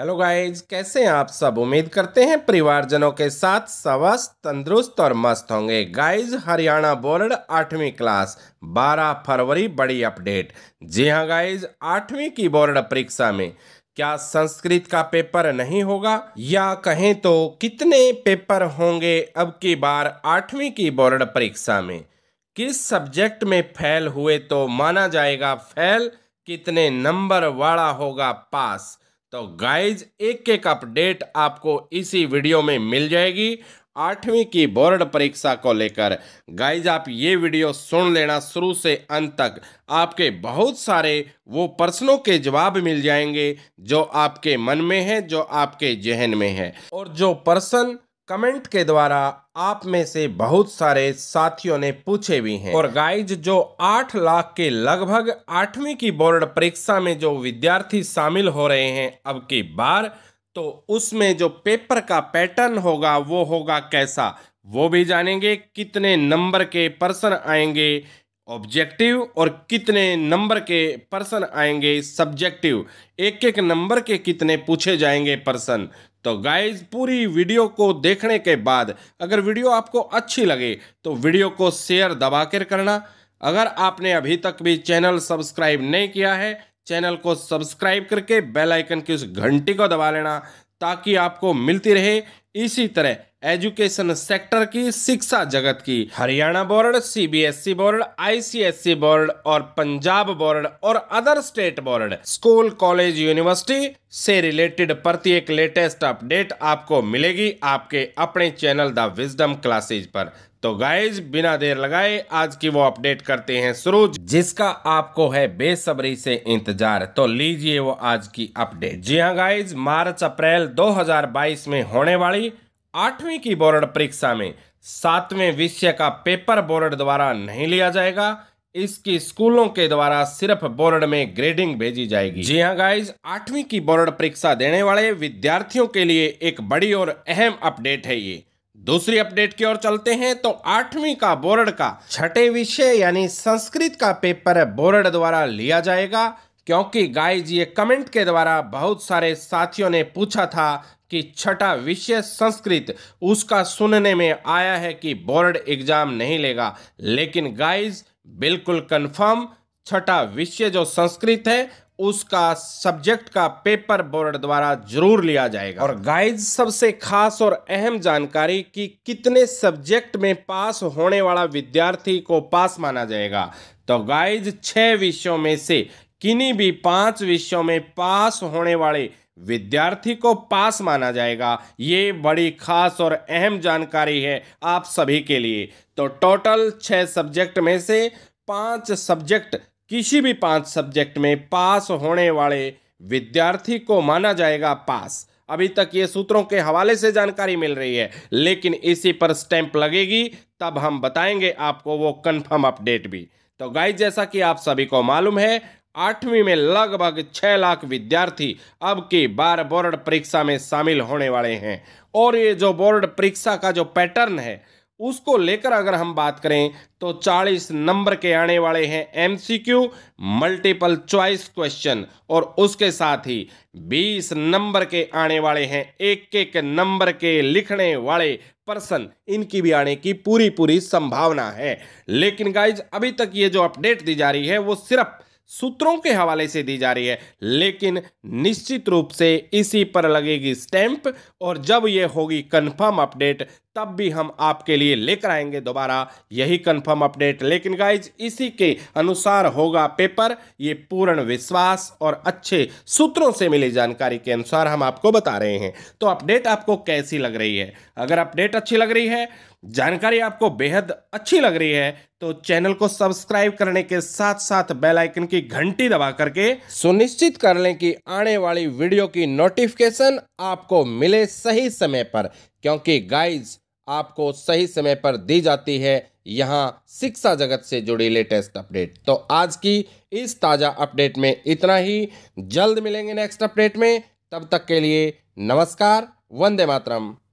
hello guys कैसे हैं आप सब उम्मीद करते हैं परिवारजनों के साथ स्वस्थ तंदुरुस्त और मस्त होंगे गाइज हरियाणा बोर्ड आठवीं क्लास 12 फरवरी बड़ी अपडेट जी हाँ गाइज आठवीं की बोर्ड परीक्षा में क्या संस्कृत का पेपर नहीं होगा या कहें तो कितने पेपर होंगे अब की बार आठवीं की बोर्ड परीक्षा में किस सब्जेक्ट में फेल हुए तो माना जाएगा फेल कितने नंबर वाला होगा पास तो गाइज एक एक अपडेट आपको इसी वीडियो में मिल जाएगी आठवीं की बोर्ड परीक्षा को लेकर गाइज आप ये वीडियो सुन लेना शुरू से अंत तक आपके बहुत सारे वो प्रश्नों के जवाब मिल जाएंगे जो आपके मन में है जो आपके जहन में है और जो प्रश्न कमेंट के द्वारा आप में से बहुत सारे साथियों ने पूछे भी हैं और गाइज जो आठ लाख के लगभग आठवीं की बोर्ड परीक्षा में जो विद्यार्थी शामिल हो रहे हैं अब की बार तो उसमें जो पेपर का पैटर्न होगा वो होगा कैसा वो भी जानेंगे कितने नंबर के पर्सन आएंगे ऑब्जेक्टिव और कितने नंबर के पर्सन आएंगे सब्जेक्टिव एक एक नंबर के कितने पूछे जाएंगे पर्सन तो गाइज पूरी वीडियो को देखने के बाद अगर वीडियो आपको अच्छी लगे तो वीडियो को शेयर दबाकर करना अगर आपने अभी तक भी चैनल सब्सक्राइब नहीं किया है चैनल को सब्सक्राइब करके बेल आइकन की उस घंटी को दबा लेना ताकि आपको मिलती रहे इसी तरह एजुकेशन सेक्टर की शिक्षा जगत की Haryana board CBSE board ICSE board और पंजाब बोर्ड और other state board school college university से रिलेटेड प्रत्येक लेटेस्ट अपडेट आपको मिलेगी आपके अपने चैनल द विजडम क्लासेज पर तो गाइज बिना देर लगाए आज की वो अपडेट करते हैं सुरुज जिसका आपको है बेसब्री से इंतजार तो लीजिए वो आज की अपडेट जी हाँ गाइज मार्च अप्रैल 2022 में होने वाली आठवीं की बोर्ड परीक्षा में सातवें विषय का पेपर बोर्ड द्वारा नहीं लिया जाएगा इसकी स्कूलों के द्वारा सिर्फ बोर्ड में ग्रेडिंग भेजी जाएगी जी हाँ गाइज आठवीं की बोर्ड परीक्षा देने वाले विद्यार्थियों के लिए एक बड़ी और अहम अपडेट है ये दूसरी अपडेट की ओर चलते हैं तो आठवीं का बोर्ड का छठे विषय यानी संस्कृत का पेपर बोर्ड द्वारा लिया जाएगा क्योंकि गाय जी कमेंट के द्वारा बहुत सारे साथियों ने पूछा था कि छठा विषय संस्कृत उसका सुनने में आया है कि बोर्ड एग्जाम नहीं लेगा लेकिन गाइज बिल्कुल कंफर्म छठा विषय जो संस्कृत है उसका सब्जेक्ट का पेपर बोर्ड द्वारा जरूर लिया जाएगा और गाइज सबसे खास और अहम जानकारी कि कितने सब्जेक्ट में पास होने वाला विद्यार्थी को पास माना जाएगा तो गाइज छः विषयों में से किन्हीं भी पांच विषयों में पास होने वाले विद्यार्थी को पास माना जाएगा ये बड़ी खास और अहम जानकारी है आप सभी के लिए तो टोटल छः सब्जेक्ट में से पांच सब्जेक्ट किसी भी पांच सब्जेक्ट में पास होने वाले विद्यार्थी को माना जाएगा पास अभी तक ये सूत्रों के हवाले से जानकारी मिल रही है लेकिन इसी पर स्टैंप लगेगी तब हम बताएंगे आपको वो कन्फर्म अपडेट भी तो गाइस जैसा कि आप सभी को मालूम है आठवीं में लगभग छह लाख विद्यार्थी अब की बार बोर्ड परीक्षा में शामिल होने वाले हैं और ये जो बोर्ड परीक्षा का जो पैटर्न है उसको लेकर अगर हम बात करें तो 40 नंबर के आने वाले हैं एमसीक्यू मल्टीपल चॉइस क्वेश्चन और उसके साथ ही 20 नंबर के आने वाले हैं एक एक नंबर के लिखने वाले पर्सन इनकी भी आने की पूरी पूरी संभावना है लेकिन गाइज अभी तक ये जो अपडेट दी जा रही है वो सिर्फ सूत्रों के हवाले से दी जा रही है लेकिन निश्चित रूप से इसी पर लगेगी स्टैंप और जब यह होगी कंफर्म अपडेट तब भी हम आपके लिए लेकर आएंगे दोबारा यही कंफर्म अपडेट लेकिन गाइज इसी के अनुसार होगा पेपर ये पूर्ण विश्वास और अच्छे सूत्रों से मिली जानकारी के अनुसार हम आपको बता रहे हैं तो अपडेट आपको कैसी लग रही है अगर अपडेट अच्छी लग रही है जानकारी आपको बेहद अच्छी लग रही है तो चैनल को सब्सक्राइब करने के साथ साथ बेल आइकन की घंटी दबा करके सुनिश्चित कर लें कि आने वाली वीडियो की नोटिफिकेशन आपको मिले सही समय पर क्योंकि गाइज आपको सही समय पर दी जाती है यहाँ शिक्षा जगत से जुड़ी लेटेस्ट अपडेट तो आज की इस ताज़ा अपडेट में इतना ही जल्द मिलेंगे नेक्स्ट अपडेट में तब तक के लिए नमस्कार वंदे मातरम